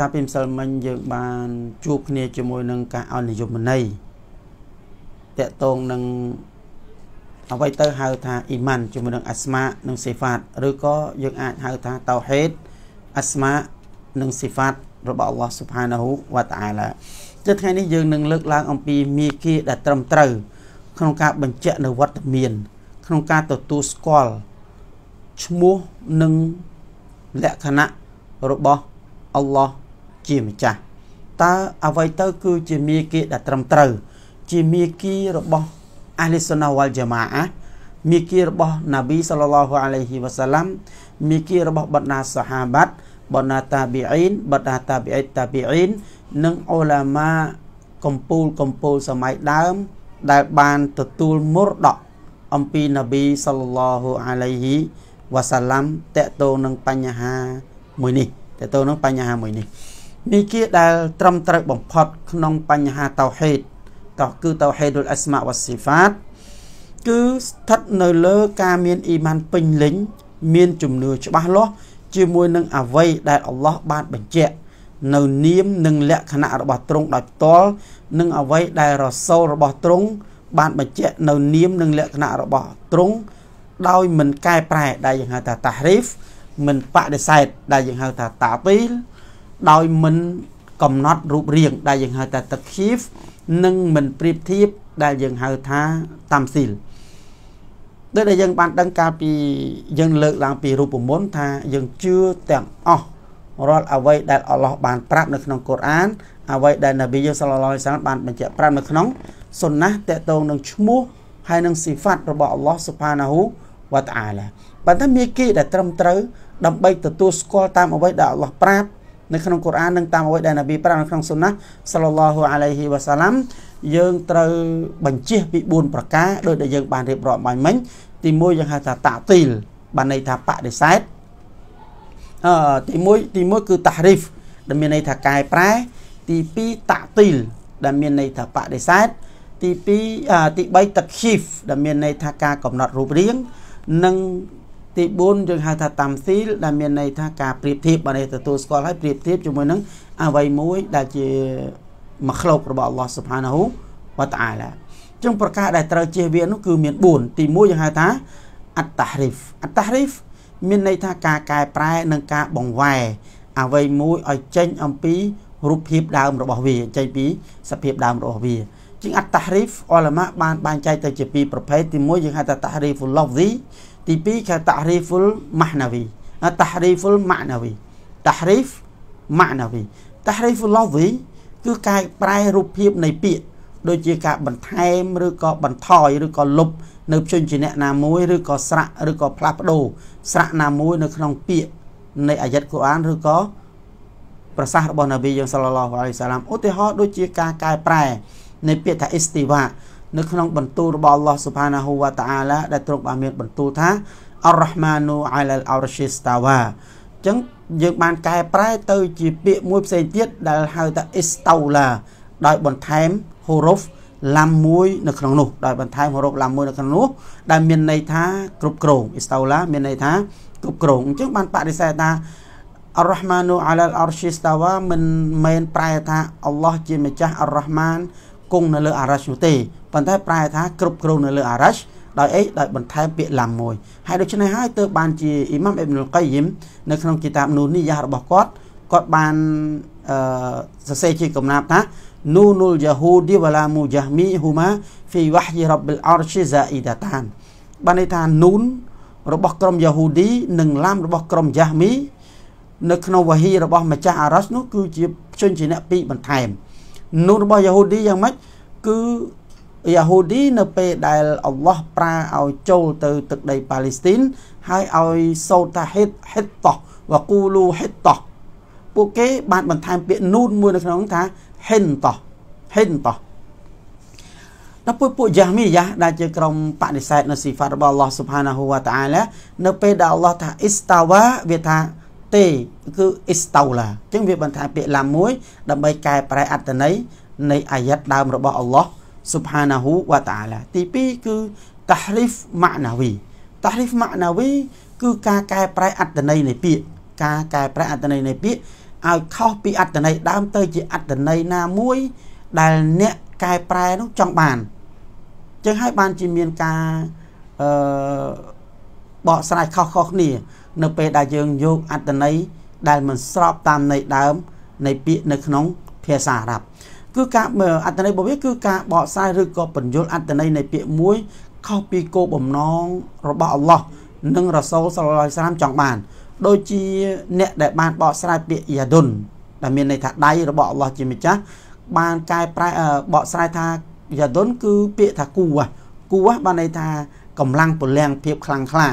កាលពីម្សិលមិញយើងបានជួបគ្នាជាមួយនឹងការអនុយមន័យតកតងនឹងអ្វីទៅហៅថាអ៊ីម៉ានជាមួយនឹងអាស្មានិងសេហ្វាតឬក៏យើងអាចហៅថាតោហេតអាស្មានិងសេហ្វាត របស់អល់ឡោះស៊ុបហានាហ៊ូវតាអាឡាទៅថ្ងៃនេះយើងនឹងលើកឡើង អំពីមេគាដែលត្រឹមត្រូវក្នុងការបញ្ជាក់នៅវត្តមាន ក្នុងការទទួលស្គាល់ឈ្មោះនិងលក្ខណៈរបស់អល់ឡោះជាម្ចាស់តើអ្វីទៅគឺជាមេគីដែលត្រឹមត្រូវ ជាមេគីរបស់អាលីសុណាវ៉ាល់ជាម៉ាអាមេគីរបស់ណាប៊ីសល្លឡោះអាឡៃហ៊ីវ៉ាសាឡាំមេគីរបស់បណ្ដាសាហាបាត់បណ្ដាតាប៊ីអ៊ីនបណ្ដាតាប៊ីអ៊ីតាប៊ីអ៊ីននិងអូឡាម៉ាកំពូលកំពូលសម័យដើម ដែលបានទទួលមរតកអំពីណាប៊ីសល្លឡោះអាឡៃហ៊ីវ៉ាសាឡាំតកតងនឹងបញ្ហាមួយនេះតកតងនឹងបញ្ហាមួយនេះនីគាដែលត្រឹមត្រូវបំផុតក្នុងបញ្ហាតោហេត តោះគឺតោហេតុលអស្មាវស៊ីហ្វាតគឺស្ថិតនៅលើការមានអ៊ីម៉ានពេញលេញមានជំនឿច្បាស់លាស់ជាមួយនឹងអ្វីដែល អល់ឡោះបានបញ្ជាក់ នៅ នាមនិងលក្ខណៈរបស់ទ្រង់ដោយផ្ទាល់និងអ្វីដែលរសូលរបស់ទ្រង់បានបញ្ជាក់នៅនាមនិងលក្ខណៈរបស់ទ្រង់ដោយ មិនកែប្រែដែលយើងហៅថាតាហ្រីហ្វមិនបដិសេធដែលយើងហៅថាតាទីលដោយមិនកំណត់រូបរាង ដែលយើងហៅថាទឹកខៀវនិងមិនប្រៀបធៀបដែលយើងហៅថាតាមស៊ីលដូចដែលយើងបានដឹងកាលពីយើងលើកឡើងពីរូបមន្តថា យើងជឿទាំងអស់រាល់អ្វីដែលអល់ឡោះបានប្រាប់នៅក្នុងកូរ៉ាន អ្វីដែលនប៊ីយើងសាឡឡោះសាឡាមបានបញ្ជាក់ប្រាប់នៅក្នុងសុនណាតេតងនឹងឈ្មោះហើយនឹងស៊ីហ្វាត់របស់អល់ឡោះស៊ុបហានាហ៊ូវ៉ាតាអាឡាប៉ុន្តែមានគេដែលត្រឹមត្រូវដើម្បីទទួលស្គាល់តាមអ្វីដែលអល់ឡោះប្រាប់នៅក្នុងកូរ៉ាននិងតាមអ្វីដែលនប៊ីប្រាប់នៅក្នុងសុណាសល្ឡោះអាឡៃហ៊ីវ៉ាសាឡាំយើងត្រូវបញ្ជាពី4ប្រការដោយដែលយើងបានរៀបរាប់បាញ់មិញទី1យើងហៅថាតាទីលបានន័យថាបដិសេធអឺទី1ទី1គឺតាហ្រីហ្វដែលមានន័យថាកែប្រែទី2តាទីលដែលមានន័យថាបដិសេធទី2ទី3តាខីហ្វដែលមានន័យថាការកំណត់រូបរាងនិងទី4យើងហៅថាតាមស៊ីលដែលមានន័យថាការប្រៀបធៀបបើនេះទទួលស្គាល់ហើយប្រៀបធៀបជាមួយនឹងអ្វីមួយដែលជាមក្លុករបស់ Allah Subhanahu wa Ta'ala ចឹងប្រការដែលត្រូវជៀសវាងនោះគឺមាន4ទី1យើងហៅថាអត្តហរីហ្វអត្តហរីហ្វមានន័យថាការកែប្រែនិងការបង្វែរអ្វីមួយឲ្យចេញអំពីរូបភាពដើមរបស់វា ចេញពី សភាពដើមរបស់វាជាងអត្តហរីហ្វអលម៉ាបានបែងចែកទៅជាពីរប្រភេទទី1យើងហៅថាតហរីហ្វលូហ្វីទី2គេ tahriful mahnawi tahriful ma'nawi tahrif ma'nawi tahriful lafzi គឺការប្រែរូបភាព នៃពាក្យដូចជាការ បន្ថែមឬក៏បន្ថយឬក៏លុបនៅភ្ជញ្ជនៈណាមួយឬក៏ស្រៈឬក៏ផ្លាស់ប្ដូរស្រៈណាមួយ នៅក្នុងពាក្យនៃអាយត្តកូអានឬក៏ប្រសាសន៍របស់នប៊ីយើងសាឡឡោះអាឡៃសាឡាមឧទាហរណ៍ដូចជាការកែប្រែ នៃពាក្យថាអ៊ីស្ទីវ៉ានៅក្នុងបន្ទូលរបស់ Allah Subhanahu wa Ta'ala ដែលទ្រង់បានមានបន្ទូលថា Ar-Rahmanu 'ala al-'arshi stawa អញ្ចឹងយើងបានកែប្រែទៅជាពាក្យមួយផ្សេងទៀតដែលហៅថា istaula ដោយបន្ថែម huruf ឡាំមួយនៅក្នុងនោះដោយបន្ថែម huruf ឡាំមួយនៅក្នុងនោះ ដែលមានន័យថាគ្រប់គ្រង istaula មានន័យថាគ្រប់គ្រងអញ្ចឹងបានបដិសេធថាអររ៉ហ្មានូអាឡាអរស៊ីស្តាវ៉ាមិនមែនប្រែថាអល់ឡោះជាម្ចាស់អររ៉ហ្មានគង់នៅលើអារ៉ាស់នោះទេប៉ុន្តែប្រែថាគ្រប់គ្រងនៅលើអារ៉ាស់ដោយអីដោយបន្ថែមពាក្យឡាំមួយហើយដូច្នេះហើយទើបបានជាអ៊ីម៉ាំអ៊ីប្នុលកៃយីមនៅក្នុងគីតាបនូនីយ៉ារបស់គាត់គាត់បានអឺសរសេរជាកំណាព្យថា នូនុលយ៉ាហូឌីវ៉ាឡាមូយ៉ាមីហ៊ូម៉ាហ្វីវ៉ាហយីរ៉ាប់លអរឈីហ្សាអ៊ីដាតានបានន័យថានូន របស់ក្រុមយ៉ាហូឌីនិងឡាំរបស់ក្រុមយ៉ាមីនៅក្នុងវ៉ាហីរបស់ម្ចាស់អារ៉ាស់នោះគឺជាជនជាអ្នកពីរបន្ថែមនោះរបស់យ៉ាហូឌីយ៉ាងម៉េចគឺយ៉ាហូឌីនៅពេលដែលអល់ឡោះប្រើឲ្យចូលទៅទឹកដីប៉ាឡេស្ទីនហើយឲ្យសូតាហិតហិតតោះវកូលូហិតតោះពួកគេបានបន្ថែមពាក្យនូនមួយនៅក្នុងថាហិនតោះហិនតោះដល់ពួកពួកយ៉ាមីយ៉ាដែលជាក្រុមបដិសេធនៅស៊ីហ្វាតរបស់អល់ឡោះស៊ុបហានាហ៊ូវតាអាឡានៅពេលដែលអល់ឡោះថាអ៊ីស្តាវ៉ាវាថាទេគឺ istaula អញ្ចឹងវាបន្ថែមពាក្យឡាមមួយដើម្បីកែប្រែអត្ថន័យនៃអាយ៉ាត់ដើមរបស់អល់ឡោះ subhanahu wa ta'ala ទី2គឺ tahrif ma'nawi tahrif ma'nawi គឺការកែប្រែ អត្ថន័យនៃពាក្យការកែប្រែអត្ថន័យនៃពាក្យឲ្យខុសពីអត្ថន័យដើមទៅជាអត្ថន័យណាមួយដែលអ្នកកែប្រែនោះចង់បានចឹងហើយបានជាមានការអឺបកស្រាយខុសៗគ្នានៅពេលដែលយើងយកអត្តន័យដែលមិនស្របតាមន័យដើម នៃពាក្យនៅក្នុងភាសាអារ៉ាប់ គឺការអត្តន័យរបស់វាគឺការបកស្រាយឬក៏បញ្យលអត្តន័យនៃពាក្យមួយខុសពីគោលបំណងរបស់អល់ឡោះនិងរ៉ាសូលសល្លឡោះសាមចង់បាន ដូចជាអ្នកដែលបានបកស្រាយពាក្យយ៉ាឌុនដែលមានន័យថាដៃរបស់អល់ឡោះជាម្ចាស់បានកែប្រែបកស្រាយថាយ៉ាឌុនគឺពាក្យថាគូគូបានន័យថាកម្លាំងពលំភាពខ្លាំងក្លា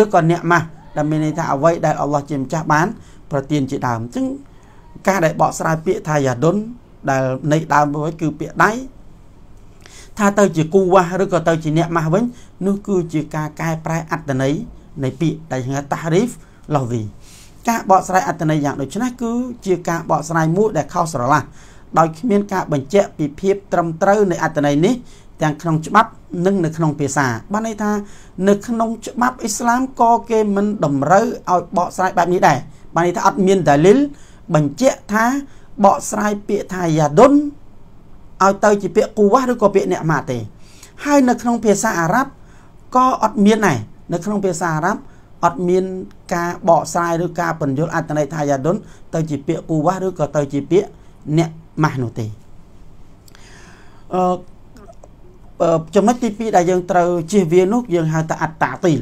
ឬក៏អ្នកម៉ាស់ដែលមានន័យថាអ្វីដែលអល់ឡោះជាម្ចាស់បានប្រទានជាដើមអញ្ចឹងការដែលបកស្រាយពាក្យថាយ៉ាដុន ដែលនៃដើមវិញគឺពាក្យដៃថាទៅជាគូវ៉ាស់ឬក៏ទៅជាអ្នកម៉ាស់វិញនោះគឺជាការកែប្រែអត្តន័យនៃពាក្យដែលហៅ tahrif lafzi ការបកស្រាយអត្តន័យយ៉ាងដូចនេះគឺជាការបកស្រាយមួយដែលខុសស្រឡះដោយគ្មានការបញ្ជាក់ពីភាពត្រឹមត្រូវនៃអត្ថន័យនេះទាំងក្នុងច្បាប់និងនៅក្នុងភាសាបានន័យថា នៅក្នុងច្បាប់អ៊ីស្លាមក៏គេមិនតម្រូវឲ្យបកស្រាយបែបនេះដែរបានន័យថាអត់មានដាលីលបញ្ជាក់ថាបកស្រាយពាក្យថាយ៉ាដុនឲ្យទៅជាពាក្យគូវ៉ាឬក៏ពាក្យអ្នកម៉ាទេ ហើយនៅក្នុងភាសាអារ៉ាប់ក៏អត់មានដែរនៅក្នុងភាសាអារ៉ាប់អត់មានការបកស្រាយឬការបញ្យល់អត្ថន័យថាយ៉ាដុនទៅជាពាក្យគូវ៉ាឬក៏ទៅជាពាក្យអ្នកម៉ាស់នោះទេអឺចំណុចទី2ដែលយើងត្រូវជៀសវាងនោះយើងហៅថាអត្តាទីល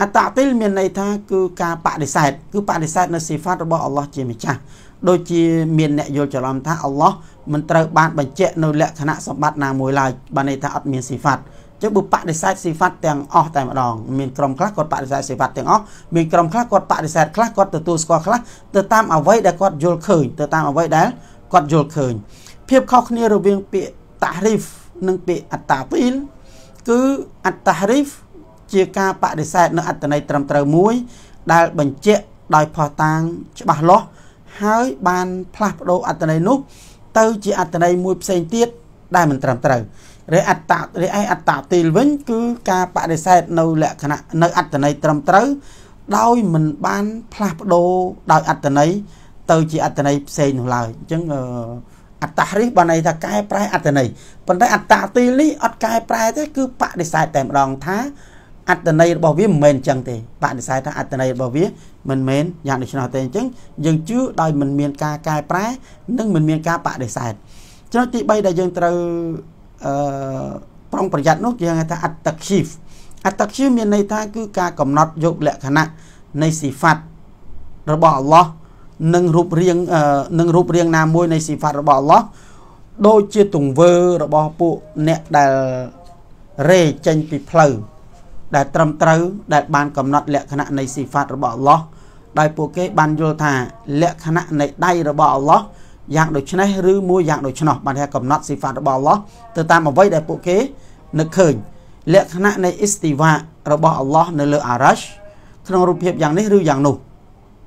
អត្តាទីលមានន័យថាគឺការបដិសេធគឺបដិសេធនៅសិហ្វាតរបស់អល់ឡោះជាម្ចាស់ដូចជាមានអ្នកយល់ច្រឡំថាអល់ឡោះមិនត្រូវបានបញ្ជាក់នៅលក្ខណៈសម្បត្តិណាមួយឡើយបានន័យថាអត់មានសិហ្វាតចឹងបើបដិសេធសិហ្វាត់ទាំងអស់តែម្ដងមានក្រុមខ្លះគាត់បដិសេធសិហ្វាត់ទាំងអស់មានក្រុមខ្លះគាត់បដិសេធខ្លះគាត់ទទួលស្គាល់ខ្លះទៅតាមអ្វីដែលគាត់យល់ឃើញទៅតាមអ្វីដែលគាត់យល់ឃើញ ភាពខុសគ្នារវាង ពាក្យ tahrif និងពាក្យ at-ta'til គឺ at-tahrif ជាការបដិសេធនៅអត្តន័យត្រឹមត្រូវមួយ ដែលបញ្ជាក់ដោយផុសតាង ច្បាស់លាស់ហើយបាន ផ្លាស់ប្ដូរអត្តន័យនោះ ទៅជា អត្តន័យមួយផ្សេងទៀតដែលមិនត្រឹមត្រូវរីអត្តរីឯអត្តទីលវិញគឺការបដិសេធនៅលក្ខណៈនៅអត្តន័យត្រឹមត្រូវ ដោយមិនបានផ្លាស់ប្ដូរដោយអត្តន័យទៅជាអត្តន័យផ្សេងនោះឡើយអញ្ចឹងអត្តរិះបានន័យថាកែប្រែអត្តន័យប៉ុន្តែអត្តទីលនេះអត់កែប្រែទេគឺបដិសេធតែម្ដងថាអត្តន័យរបស់វាមិនមែនអញ្ចឹងទេបដិសេធថាអត្តន័យរបស់វាមិនមែនយ៉ាងដូច្នោះទេអញ្ចឹងយើងជឿដោយមិនមានការកែប្រែនិងមិនមានការបដិសេធចំណុចទី3ដែលយើងត្រូវអឺប្រុងប្រយ័ត្ននោះគេហៅថាអត្តខីហ្វអត្តខីមានន័យថាគឺការកំណត់យកលក្ខណៈនៃស៊ីហ្វាត់របស់អល់ឡោះនិងរូបរាងនិងរូបរាងណាមួយនៃស៊ីហ្វាត់របស់អល់ឡោះដូចជាទង្វើរបស់ពួកអ្នកដែលរេចេញពីផ្លូវដែលត្រឹមត្រូវដែលបានកំណត់លក្ខណៈនៃស៊ីហ្វាត់របស់អល់ឡោះដោយពួកគេ បានយល់ថាលក្ខណៈនៃដៃរបស់អល់ឡោះយ៉ាងដូចនេះឬមួយយ៉ាងដូចនោះបានថាកំណត់ស៊ីហ្វាត់របស់អល់ឡោះទៅតាមអ្វីដែលពួកគេនឹកឃើញលក្ខណៈនៃអ៊ីស្ទីវ៉ារបស់អល់ឡោះនៅលើអារ៉ាស់ក្នុងរូបភាពយ៉ាងនេះឬយ៉ាងនោះ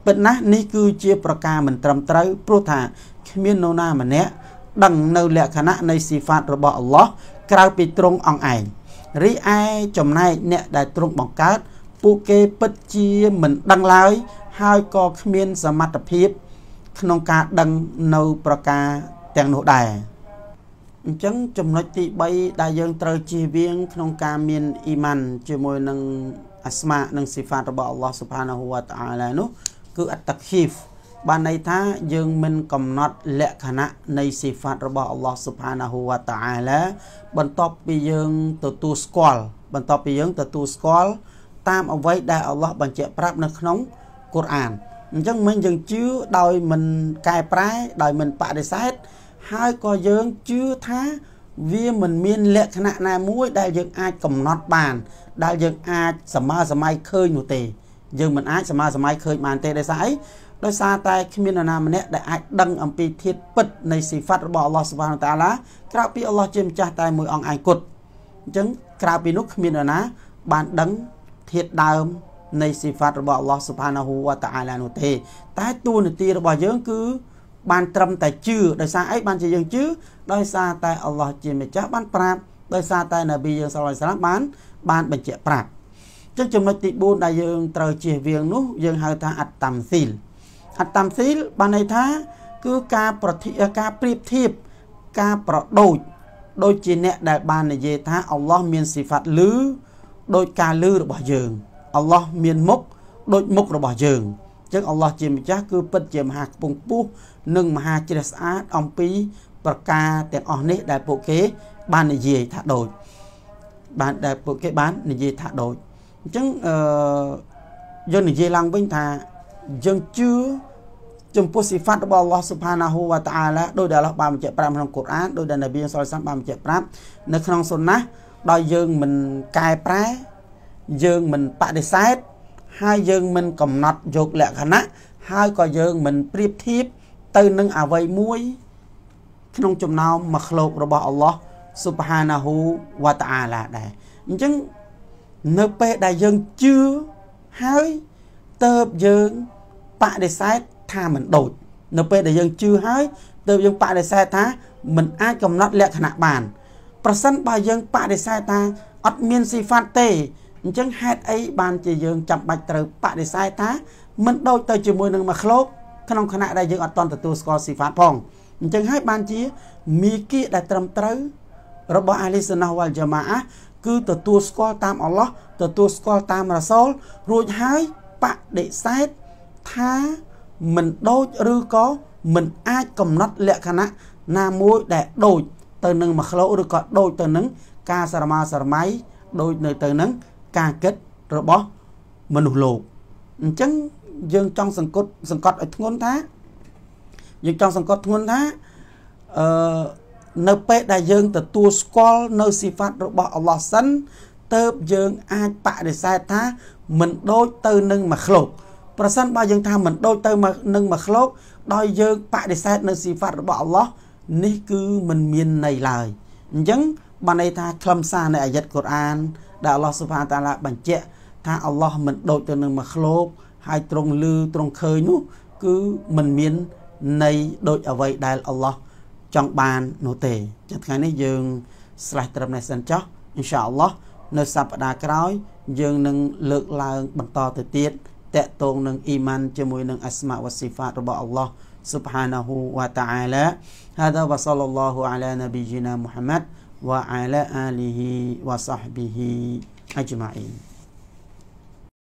ពិតណាស់នេះគឺជាប្រការមិនត្រឹមត្រូវ ព្រោះថាគ្មាននរណាម្នាក់ដឹងនៅលក្ខណៈនៃស៊ីហ្វាតរបស់អល់ឡោះក្រៅពីទ្រង់អង្គឯងរីឯចំណែកអ្នកដែលទ្រង់បង្កើត ពួកគេពិតជាមិនដឹងឡើយ ហើយក៏គ្មានសមត្ថភាព ក្នុងការដឹងនៅប្រការទាំងនោះដែរអញ្ចឹងចំណុចទី3ដែលយើងត្រូវជៀសវាង ក្នុងការមានអ៊ីម៉ានជាមួយនឹងអាស្មានិងស៊ីហ្វាតរបស់អល់ឡោះស៊ុបហានាហ៊ូវតាអាឡានោះគឺអត្ត khif បានន័យថា យើងមិនកំណត់លក្ខណៈនៃសិហ្វាតរបស់អល់ឡោះស៊ុបហានាហ៊ូវតាអាឡាបន្ទាប់ពីយើងទទួលស្គាល់បន្ទាប់ពីយើងទទួលស្គាល់តាមអ្វីដែលអល់ឡោះបញ្ជាក់ប្រាប់នៅក្នុងកូរ៉ានអញ្ចឹងមិញយើងជឿដោយមិនកែប្រែដោយមិនបដិសេធហើយក៏យើងជឿថាវាមិនមានលក្ខណៈណាមួយ ដែលយើងអាចកំណត់បានដែលយើង អាចសមាសម័យឃើញនោះទេយើងមិនអាចសម័យសម័យឃើញបានទេដោយសារអីដោយសារតែគ្មាននរណាម្នាក់ដែលអាចដឹងអំពីធាតុពិត នៃសិហ្វាត់របស់អល់ឡោះសុបានតាឡាក្រៅពីអល់ឡោះជាម្ចាស់តែមួយអង្គឯងគត់អញ្ចឹង ក្រៅពីនោះគ្មាននរណាបានដឹងធាតុដើមនៃសិហ្វាត់របស់អល់ឡោះសុបានហូវតាឡានោះទេតែទួលនីតិរបស់យើងគឺបានត្រឹមតែជឿដោយសារអីបានជាយើងជឿដោយសារតែអល់ឡោះជាម្ចាស់បានប្រាប់ដោយសារតែនប៊ីយើងសាឡឡោះសាឡាមបាន បានបញ្ជាក់ប្រាប់ចឹងចំណុចទី4ដែលយើង ត្រូវជៀសវាងនោះ យើងហៅថាអត្តមស៊ីលអត្តមស៊ីលបានន័យថាគឺការប្រតិការប្រៀបធៀបការប្រដូច ដូចជាអ្នកដែលបាននិយាយថាអល់ឡោះមានសិផាត់លឺដោយការលឺរបស់យើង អល់ឡោះមានមុខដោយមុខរបស់យើងចឹងអល់ឡោះជាម្ចាស់គឺពិតជាមហាខ្ពង់ខ្ពស់និងមហាជ្រះស្អាតអំពី ប្រការទាំងអស់នេះដែលពួកគេ បាននិយាយថាដូចបានដែលពួកគេបាននិយាយថាដូចអញ្ចឹងអឺយើងនិយាយឡើងវិញថាយើងជឿចំពោះសិហ្វាត់របស់ Allah Subhanahu wa Ta'ala ដោយដែល Allah បានបញ្ជាក់ប្រាប់ក្នុងកូរ៉ានដោយដែល Nabi Sallallahu Alaihi Wasallam បានបញ្ជាក់ប្រាប់នៅក្នុងសុនណះដោយយើងមិនកែប្រែយើងមិនបដិសេធហើយយើងមិនកំណត់យកលក្ខណៈហើយក៏យើងមិនប្រៀបធៀបទៅនឹងអ្វីមួយ ក្នុងចំណោមមួយឃ្លោករបស់ Allah Subhanahu wa Ta'ala ដែរអញ្ចឹងនៅពេលដែលយើងជឿហើយតើបយើងបដិសេធថាមិនដូច នៅពេលដែលយើងជឿហើយតើបយើងបដិសេធថាមិនអាចកំណត់លក្ខណៈបាន ប្រសិនបើយើងបដិសេធថាអត់មានស៊ីហ្វាត់ទេអញ្ចឹងហេតុអីបានជាយើងចាំបាច់ត្រូវបដិសេធថាមិនដូចទៅជាមួយនឹងមួយឃ្លោកក្នុងខណៈដែលយើងអត់តន់ទទួលស្គាល់ស៊ីហ្វាត់ផងអញ្ចឹងហើយបានជាមីគីដែល ត្រឹមត្រូវរបស់អាលីសណោះវ៉ាល់ជាម៉ាអាគឺទទួលស្គាល់តាមអល់ឡោះទទួលស្គាល់តាមរ៉ាសូលរួចហើយបដិសេធថាមិនដូចឬក៏មិនអាចកំណត់លក្ខណៈណាមួយដែលដូច ទៅនឹងមក្លោកឬក៏ដូចទៅនឹងការសរមាសរមៃដូចនៅទៅនឹងការគិតរបស់មនុស្សលោកអញ្ចឹងយើងចង់សង្កត់សង្កត់ឲ្យធ្ងន់ថាយើងចង់សង្កត់ធ្ងន់ថាអឺនៅពេលដែលយើងទទួលស្គាល់នៅសិហ្វាតរបស់អល់ឡោះសិនទៅយើងអាចបដិសេធថា មិនដូចទៅនឹងមួយក្លោកប្រសិនបើយើងថាមិនដូចទៅនឹងមួយក្លោកដោយយើងបដិសេធនៅសិហ្វាតរបស់អល់ឡោះនេះគឺមិនមានន័យឡើយអញ្ចឹងបានន័យថាខ្លឹមសារនៃអាយត្តកូរ៉ានដែលអល់ឡោះសុផាតាឡាបញ្ជាក់ថាអល់ឡោះមិនដូចទៅនឹងមួយក្លោកហើយទ្រង់លឺទ្រង់ឃើញនោះគឺមិនមានន័យដូចអ្វីដែលអល់ឡោះចង់បាននោះទេចឹងថ្ងៃនេះយើងស្រេចត្រឹមនេះសិនចុះអ៊ីនសាអល់ឡោះនៅសប្តាហ៍ក្រោយយើងនឹងលើកឡើង បន្តទៅទៀតតកតងនឹងអ៊ីម៉ានជាមួយនឹងអាស្មាវ៉ាស៊ីហ្វាតរបស់អល់ឡោះ سبحانه وتعالى هذا وصلى الله على نبينا محمد وعلى آله وصحبه أجمعين